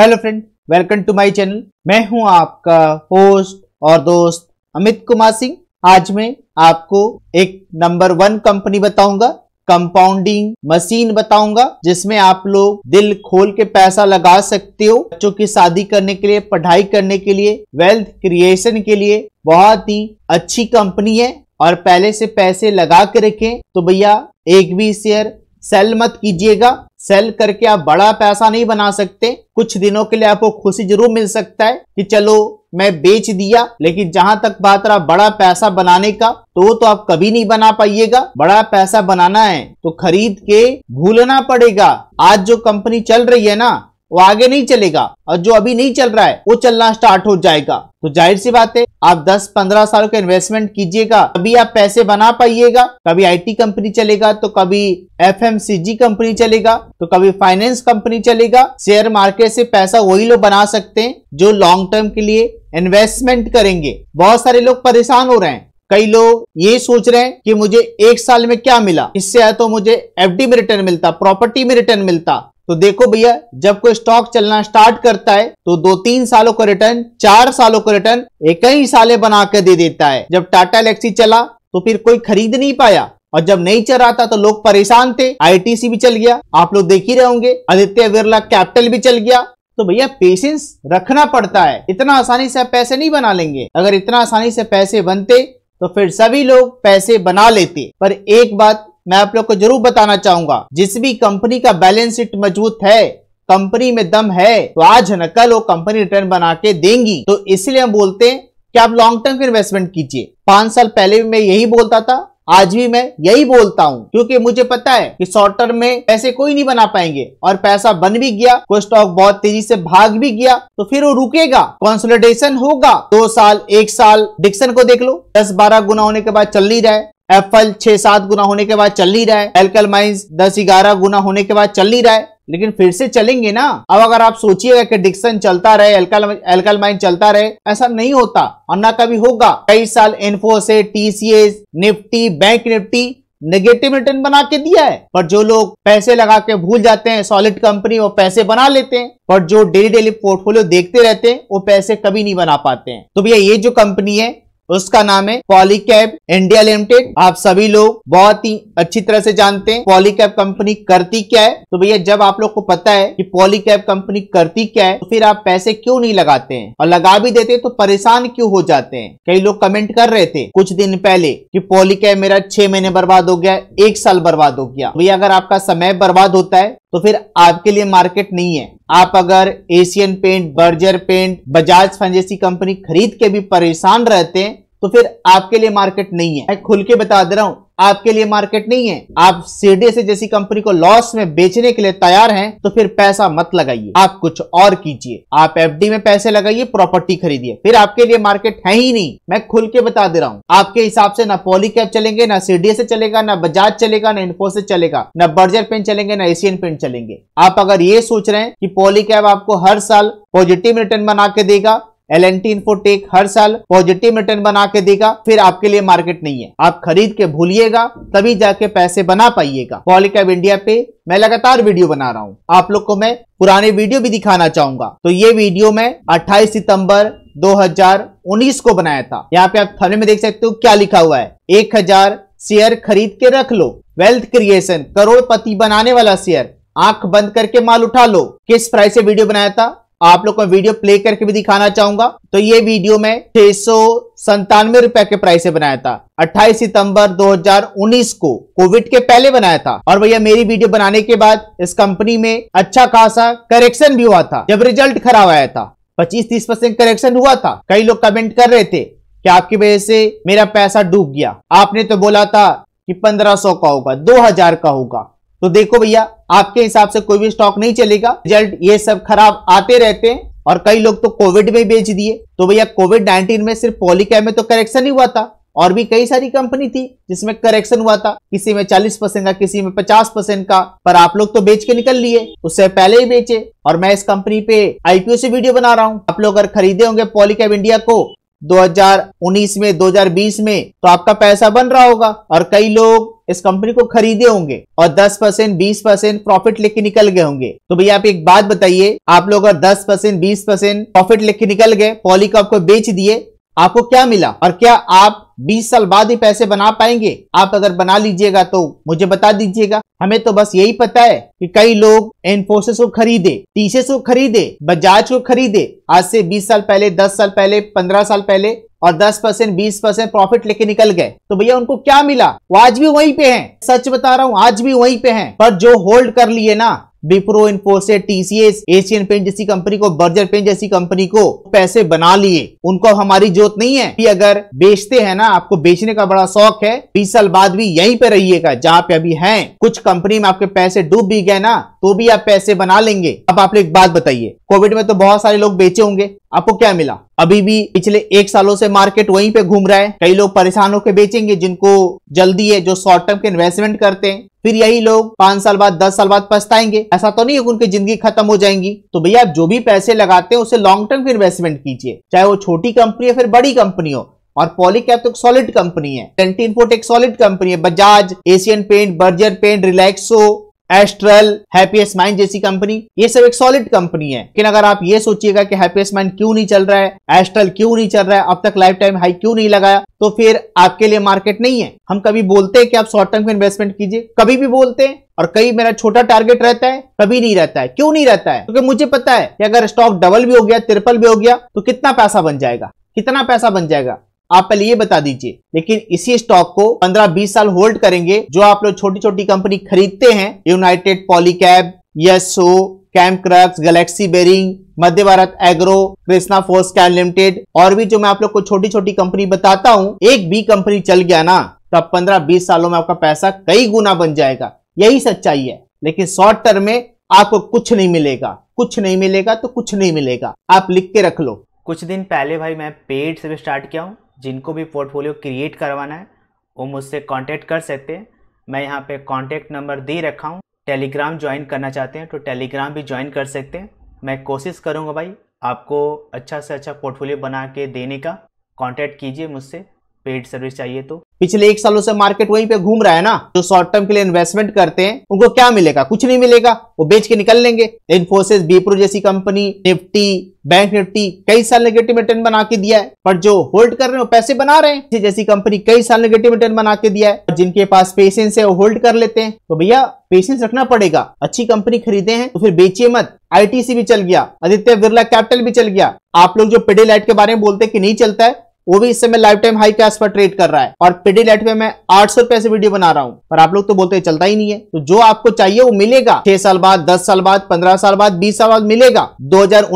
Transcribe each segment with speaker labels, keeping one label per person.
Speaker 1: hello friend welcome to my channel मैं हूं आपका होस्ट और दोस्त अमित कुमार सिंह आज मैं आपको एक नंबर वन कंपनी बताऊंगा कंपाउंडिंग मशीन बताऊंगा जिसमें आप लोग दिल खोल के पैसा लगा सकते हो बच्चों की शादी करने के लिए पढ़ाई करने के लिए वेल्थ क्रिएशन के लिए बहुत ही अच्छी कंपनी है और पहले से पैसे लगा के रखें तो भैया एक भी शेयर सेल मत कीजिएगा सेल करके आप बड़ा पैसा नहीं बना सकते कुछ दिनों के लिए आपको खुशी जरूर मिल सकता है कि चलो मैं बेच दिया लेकिन जहां तक बात रहा बड़ा पैसा बनाने का तो वो तो आप कभी नहीं बना पाइएगा बड़ा पैसा बनाना है तो खरीद के भूलना पड़ेगा आज जो कंपनी चल रही है ना वो आगे नहीं चलेगा और जो अभी नहीं चल रहा है वो चलना स्टार्ट हो जाएगा तो जाहिर सी बात है आप 10-15 साल का इन्वेस्टमेंट कीजिएगा कभी आप पैसे बना पाइएगा कभी आईटी कंपनी चलेगा तो कभी एफएमसीजी कंपनी चलेगा तो कभी फाइनेंस कंपनी चलेगा शेयर मार्केट से पैसा वही लोग बना सकते हैं जो लॉन्ग टर्म के लिए इन्वेस्टमेंट करेंगे बहुत सारे लोग परेशान हो रहे हैं कई लोग ये सोच रहे हैं कि मुझे एक साल में क्या मिला इससे है तो मुझे एफडी में रिटर्न मिलता प्रॉपर्टी में रिटर्न मिलता तो देखो भैया जब कोई स्टॉक चलना स्टार्ट करता है तो दो तीन सालों का रिटर्न चार सालों का रिटर्न एक ही साले बना कर दे देता है जब टाटा इलेक्सी चला तो फिर कोई खरीद नहीं पाया और जब नहीं चल रहा था तो लोग परेशान थे आईटीसी भी चल गया आप लोग देख ही रहे होंगे आदित्य बिरला कैपिटल भी चल गया तो भैया पेशेंस रखना पड़ता है इतना आसानी से आप पैसे नहीं बना लेंगे अगर इतना आसानी से पैसे बनते तो फिर सभी लोग पैसे बना लेते पर एक बात मैं आप लोग को जरूर बताना चाहूंगा जिस भी कंपनी का बैलेंस शीट मजबूत है कंपनी में दम है तो आज न कल वो कंपनी रिटर्न बना के देंगी तो इसलिए हम बोलते हैं कि आप लॉन्ग टर्म इन्वेस्टमेंट कीजिए पांच साल पहले भी मैं यही बोलता था आज भी मैं यही बोलता हूँ क्योंकि मुझे पता है कि शॉर्ट टर्म में पैसे कोई नहीं बना पाएंगे और पैसा बन भी गया कोई स्टॉक बहुत तेजी से भाग भी गया तो फिर वो रुकेगा कंसोलिडेशन होगा दो साल एक साल डिक्सन को देख लो दस बारह गुना होने के बाद चल नहीं रहा है एफएल छह सात गुना होने के बाद चल नहीं रहा है एल्कल माइन्स दस ग्यारह गुना होने के बाद चल नहीं रहा है लेकिन फिर से चलेंगे ना अब अगर आप सोचिएगा कि डिक्सन चलता रहे एल्कल माइन चलता रहे ऐसा नहीं होता और ना कभी होगा कई साल इन्फो से TCS Nifty bank Nifty negative return बना के दिया है पर जो लोग पैसे लगा के भूल जाते हैं सॉलिड कंपनी वो पैसे बना लेते हैं पर जो डेली डेली पोर्टफोलियो देखते रहते हैं वो पैसे कभी नहीं बना पाते हैं तो भैया ये जो कंपनी है उसका नाम है पॉलीकैब इंडिया लिमिटेड आप सभी लोग बहुत ही अच्छी तरह से जानते हैं पॉलीकैब कंपनी करती क्या है तो भैया जब आप लोग को पता है कि पॉलीकैब कंपनी करती क्या है तो फिर आप पैसे क्यों नहीं लगाते हैं और लगा भी देते तो परेशान क्यों हो जाते हैं कई लोग कमेंट कर रहे थे कुछ दिन पहले की पॉलीकैब मेरा छह महीने बर्बाद हो गया एक साल बर्बाद हो गया भैया अगर आपका समय बर्बाद होता है तो फिर आपके लिए मार्केट नहीं है आप अगर Asian paint Berger paint Bajaj fund जैसी कंपनी खरीद के भी परेशान रहते हैं तो फिर आपके लिए मार्केट नहीं है मैं खुल के बता दे रहा हूं आपके लिए मार्केट नहीं है आप सीडे से जैसी कंपनी को लॉस में बेचने के लिए तैयार हैं तो फिर पैसा मत लगाइए आप कुछ और कीजिए आप एफडी में पैसे लगाइए प्रॉपर्टी खरीदिए फिर आपके लिए मार्केट है ही नहीं मैं खुल के बता दे रहा हूँ आपके हिसाब से ना पॉली कैप चलेंगे ना सीडीए से चलेगा ना बजाज चलेगा ना इन्फोसिस चलेगा ना बर्जर पेन चलेंगे ना एशियन पेन चलेंगे आप अगर ये सोच रहे हैं कि पॉली कैब आपको हर साल पॉजिटिव रिटर्न बना के देगा एल एन टी इन्फोटेक हर साल पॉजिटिव रिटर्न बना के देगा फिर आपके लिए मार्केट नहीं है आप खरीद के भूलिएगा तभी जाके पैसे बना पाइएगा पॉलिकैब इंडिया पे मैं लगातार वीडियो बना रहा हूँ आप लोग को मैं पुराने वीडियो भी दिखाना चाहूंगा तो ये वीडियो मैं 28 सितंबर 2019 को बनाया था यहाँ पे आप थमले में देख सकते हो क्या लिखा हुआ है एक हजार शेयर खरीद के रख लो वेल्थ क्रिएशन करोड़पति बनाने वाला शेयर आंख बंद करके माल उठा लो किस प्राइस से वीडियो बनाया था आप लोग को वीडियो प्ले करके भी दिखाना चाहूंगा तो ये वीडियो मैं छह सौ संतानवे रुपए के प्राइस से बनाया था 28 सितंबर 2019 को कोविड के पहले बनाया था और भैया मेरी वीडियो बनाने के बाद इस कंपनी में अच्छा खासा करेक्शन भी हुआ था जब रिजल्ट खराब आया था 25-30 परसेंट करेक्शन हुआ था कई लोग कमेंट कर रहे थे कि आपकी वजह से मेरा पैसा डूब गया आपने तो बोला था कि पंद्रह का होगा दो का होगा तो देखो भैया आपके हिसाब से कोई भी स्टॉक नहीं चलेगा रिजल्ट ये सब खराब आते रहते हैं और कई लोग तो कोविड में बेच दिए तो भैया कोविड नाइनटीन में सिर्फ पॉलीकैब में तो करेक्शन ही हुआ था और भी कई सारी कंपनी थी जिसमें करेक्शन हुआ था किसी में 40 परसेंट का किसी में 50 परसेंट का पर आप लोग तो बेच के निकल लिए उससे पहले ही बेचे और मैं इस कंपनी पे आईपीओ से वीडियो बना रहा हूँ आप लोग अगर खरीदे होंगे पॉलीकैब इंडिया को 2019 में 2020 में तो आपका पैसा बन रहा होगा और कई लोग इस कंपनी को खरीदे होंगे और 10 परसेंट बीस परसेंट प्रॉफिट लेके निकल गए होंगे तो भैया आप एक बात बताइए आप लोग अगर 10 परसेंट बीस परसेंट प्रॉफिट लेके निकल गए पॉली को आपको बेच दिए आपको क्या मिला और क्या आप बीस साल बाद ही पैसे बना पाएंगे आप अगर बना लीजिएगा तो मुझे बता दीजिएगा हमें तो बस यही पता है कि कई लोग इन्फोसिस को खरीदे टीसीएस को खरीदे बजाज को खरीदे आज से 20 साल पहले 10 साल पहले 15 साल पहले और 10 परसेंट बीस परसेंट प्रॉफिट लेके निकल गए तो भैया उनको क्या मिला वो आज भी वहीं पे हैं सच बता रहा हूँ आज भी वहीं पे हैं पर जो होल्ड कर लिए ना Wipro Infosys TCS Asian paint जैसी कंपनी को बर्जर पेंट जैसी कंपनी को पैसे बना लिए उनको हमारी जोत नहीं है कि अगर बेचते हैं ना आपको बेचने का बड़ा शौक है बीस साल बाद भी यहीं पे रहिएगा जहाँ पे अभी हैं कुछ कंपनी में आपके पैसे डूब भी गए ना तो भी आप पैसे बना लेंगे अब आप एक बात बताइए कोविड में तो बहुत सारे लोग बेचे होंगे आपको क्या मिला अभी भी पिछले एक सालों से मार्केट वहीं पे घूम रहा है कई लोग परेशान होकर बेचेंगे जिनको जल्दी है जो शॉर्ट टर्म के इन्वेस्टमेंट करते हैं फिर यही लोग पांच साल बाद दस साल बाद पछताएंगे ऐसा तो नहीं उनकी जिंदगी खत्म हो जाएंगी तो भैया आप जो भी पैसे लगाते हैं उसे लॉन्ग टर्म इन्वेस्टमेंट कीजिए चाहे वो छोटी कंपनी हो फिर बड़ी कंपनी हो और पॉलीकैप तो एक सॉलिड कंपनी है टेंटी इनपोर्ट एक सॉलिड कंपनी है Bajaj Asian paint Berger paint Relaxo Astral happiest mind जैसी कंपनी ये सब एक सॉलिड कंपनी है लेकिन अगर आप ये सोचिएगा कि हैप्पीएस्ट माइंड क्यों नहीं चल रहा है एस्ट्रल क्यों नहीं चल रहा है अब तक लाइफ टाइम हाई क्यों नहीं लगाया तो फिर आपके लिए मार्केट नहीं है हम कभी बोलते हैं कि आप शॉर्ट टर्म इन्वेस्टमेंट कीजिए कभी भी बोलते हैं और कई मेरा छोटा टारगेट रहता है कभी नहीं रहता है क्यों नहीं रहता है क्योंकि मुझे पता है कि अगर स्टॉक डबल भी हो गया ट्रिपल भी हो गया तो कितना पैसा बन जाएगा कितना पैसा बन जाएगा आप पहले ये बता दीजिए लेकिन इसी स्टॉक को 15-20 साल होल्ड करेंगे जो आप लोग छोटी छोटी कंपनी खरीदते हैं यूनाइटेड पॉलीकैब यसो क्रक्स Galaxy bearing Madhya Bharat agro कृष्णा फोर्स कैन लिमिटेड और भी जो मैं आप लोग को छोटी छोटी कंपनी बताता हूँ एक भी कंपनी चल गया ना तब तो पंद्रह बीस सालों में आपका पैसा कई गुना बन जाएगा यही सच्चाई है लेकिन शॉर्ट टर्म में आपको कुछ नहीं मिलेगा कुछ नहीं मिलेगा तो कुछ नहीं मिलेगा आप लिख के रख लो कुछ दिन पहले भाई मैं पेड से भी स्टार्ट किया हूँ जिनको भी पोर्टफोलियो क्रिएट करवाना है वो मुझसे कांटेक्ट कर सकते हैं मैं यहाँ पे कांटेक्ट नंबर दे रखा हूँ टेलीग्राम ज्वाइन करना चाहते हैं तो टेलीग्राम भी ज्वाइन कर सकते हैं मैं कोशिश करूँगा भाई आपको अच्छा से अच्छा पोर्टफोलियो बना के देने का कॉन्टैक्ट कीजिए मुझसे पेड सर्विस चाहिए तो पिछले एक सालों से मार्केट वहीं पे घूम रहा है ना जो शॉर्ट टर्म के लिए इन्वेस्टमेंट करते हैं उनको क्या मिलेगा कुछ नहीं मिलेगा वो बेच के निकल लेंगे इन्फोसिस बीप्रो जैसी कंपनी निफ्टी बैंक निफ्टी कई साल नेगेटिव रिटर्न बना के दिया है पर जो होल्ड कर रहे हो पैसे बना रहे हैं जैसी कंपनी कई साल नेगेटिव रिटर्न बना के दिया है जिनके पास पेशेंस है वो होल्ड कर लेते हैं तो भैया पेशेंस रखना पड़ेगा अच्छी कंपनी खरीदे हैं तो फिर बेचिए मत आईटीसी भी चल गया आदित्य बिरला कैपिटल भी चल गया आप लोग जो पेडे लाइट के बारे में बोलते हैं कि नहीं चलता है वो भी इस समय लाइफ टाइम हाई के आसपास ट्रेड कर रहा है और पेडी लाइट पे मैं आठ सौ रुपए से वीडियो बना रहा हूँ पर आप लोग तो बोलते चलता ही नहीं है तो जो आपको चाहिए वो मिलेगा छह साल बाद दस साल बाद पंद्रह साल बाद बीस साल बाद मिलेगा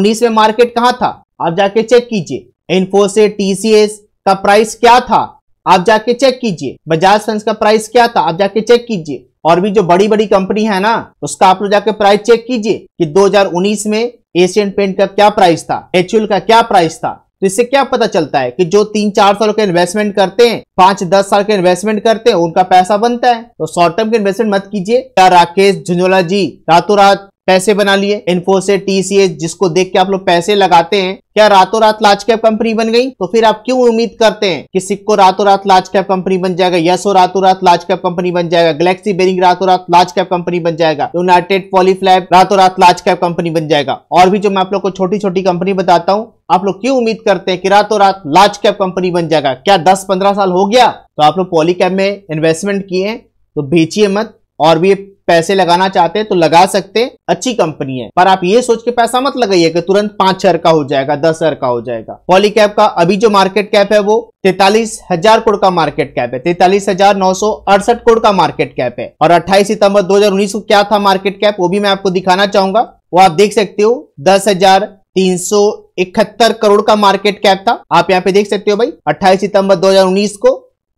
Speaker 1: उन्नीस में मार्केट कहाँ था आप जाके चेक कीजिए इन्फोसिस टीसीएस का प्राइस क्या था आप जाके चेक कीजिए बजाज फंड का प्राइस क्या था आप जाके चेक कीजिए और भी जो बड़ी बड़ी कंपनी है ना उसका आप लोग जाके प्राइस चेक कीजिए कि 2019 में एशियन पेंट का क्या प्राइस था एचयूएल का क्या प्राइस था तो इससे क्या पता चलता है कि जो तीन चार सालों के इन्वेस्टमेंट करते हैं पांच दस साल के इन्वेस्टमेंट करते हैं उनका पैसा बनता है तो शॉर्ट टर्म के इन्वेस्टमेंट मत कीजिए क्या राकेश झुंझुला जी रातों रात पैसे बना लिए इन्फोसिस टीसीएस जिसको देख के आप लोग पैसे लगाते हैं क्या रातों रात लार्ज कैप कंपनी बन गई तो फिर आप क्यों उम्मीद करते हैं कि सिक्को रातों रात लार्ज कैप कंपनी बन जाएगा यसो रातों रात लार्ज कैप कंपनी बन जाएगा गैलेक्सी बेरिंग रातों रात लार्ज कैप कंपनी बन जाएगा यूनाइटेड पॉलीफ्लैब रातों रात लार्ज कैप कंपनी बन जाएगा और भी जो मैं आप लोग को छोटी छोटी कंपनी बताता हूँ आप लोग क्यों उम्मीद करते हैं कि रातों रात लार्ज कैप कंपनी बन जाएगा क्या दस पंद्रह साल हो गया तो आप लोग पॉलीकैप में इन्वेस्टमेंट किए तो बेचिए मत और भी पैसे लगाना चाहते हैं तो लगा सकते हैं अच्छी कंपनी है पर आप ये सोच के पैसा मत लगाइए कि तुरंत पांच हजार का हो जाएगा दस हजार का हो जाएगा पॉलीकैप का अभी जो मार्केट कैप है वो तैतालीस हजार करोड़ का मार्केट कैप है तैतालीस हजार नौ सौ अड़सठ करोड़ का मार्केट कैप है और अट्ठाईस सितंबर दो हजार उन्नीस को क्या था मार्केट कैप वो भी मैं आपको दिखाना चाहूंगा वो आप देख सकते हो दस हजार तीन सौ इकहत्तर करोड़ का मार्केट कैप था आप यहाँ पे देख सकते हो भाई अट्ठाईस सितंबर दो हजार उन्नीस को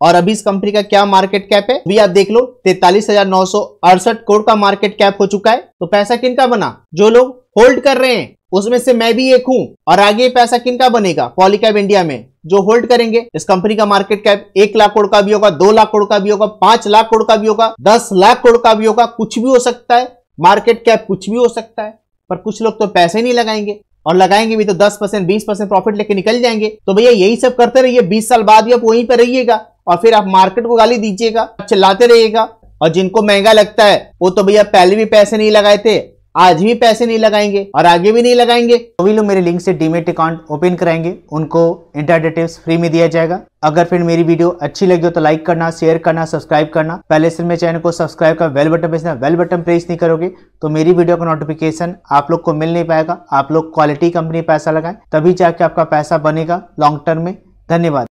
Speaker 1: और अभी इस कंपनी का क्या मार्केट कैप है भी आप देख लो तैतालीस हजार नौ सौ अड़सठ करोड़ का मार्केट कैप हो चुका है तो पैसा किनका बना जो लोग होल्ड कर रहे हैं उसमें से मैं भी एक हूं और आगे पैसा किनका बनेगा पॉलीकैब इंडिया में जो होल्ड करेंगे इस कंपनी का मार्केट कैप एक लाख करोड़ का भी होगा दो लाख करोड़ का भी होगा पांच लाख करोड़ का भी होगा दस लाख करोड़ का भी होगा कुछ भी हो सकता है मार्केट कैप कुछ भी हो सकता है पर कुछ लोग तो पैसे नहीं लगाएंगे और लगाएंगे भी तो दस परसेंट बीस परसेंट प्रॉफिट लेके निकल जाएंगे तो भैया यही सब करते रहिए बीस साल बाद भी आप वहीं पर रहिएगा और फिर आप मार्केट को गाली दीजिएगा चिल्लाते रहिएगा और जिनको महंगा लगता है वो तो भैया पहले भी पैसे नहीं लगाए थे आज भी पैसे नहीं लगाएंगे और आगे भी नहीं लगाएंगे सभी तो लोग मेरे लिंक से डीमेट अकाउंट ओपन कराएंगे उनको इंटरडेटिव्स फ्री में दिया जाएगा अगर फिर मेरी वीडियो अच्छी लगी हो तो लाइक करना शेयर करना सब्सक्राइब करना पहले से मेरे चैनल को सब्सक्राइब कर bell button press bell button press नहीं करोगे तो मेरी वीडियो का नोटिफिकेशन आप लोग को मिल नहीं पाएगा आप लोग क्वालिटी कंपनी पैसा लगाए तभी जाके आपका पैसा बनेगा लॉन्ग टर्म में धन्यवाद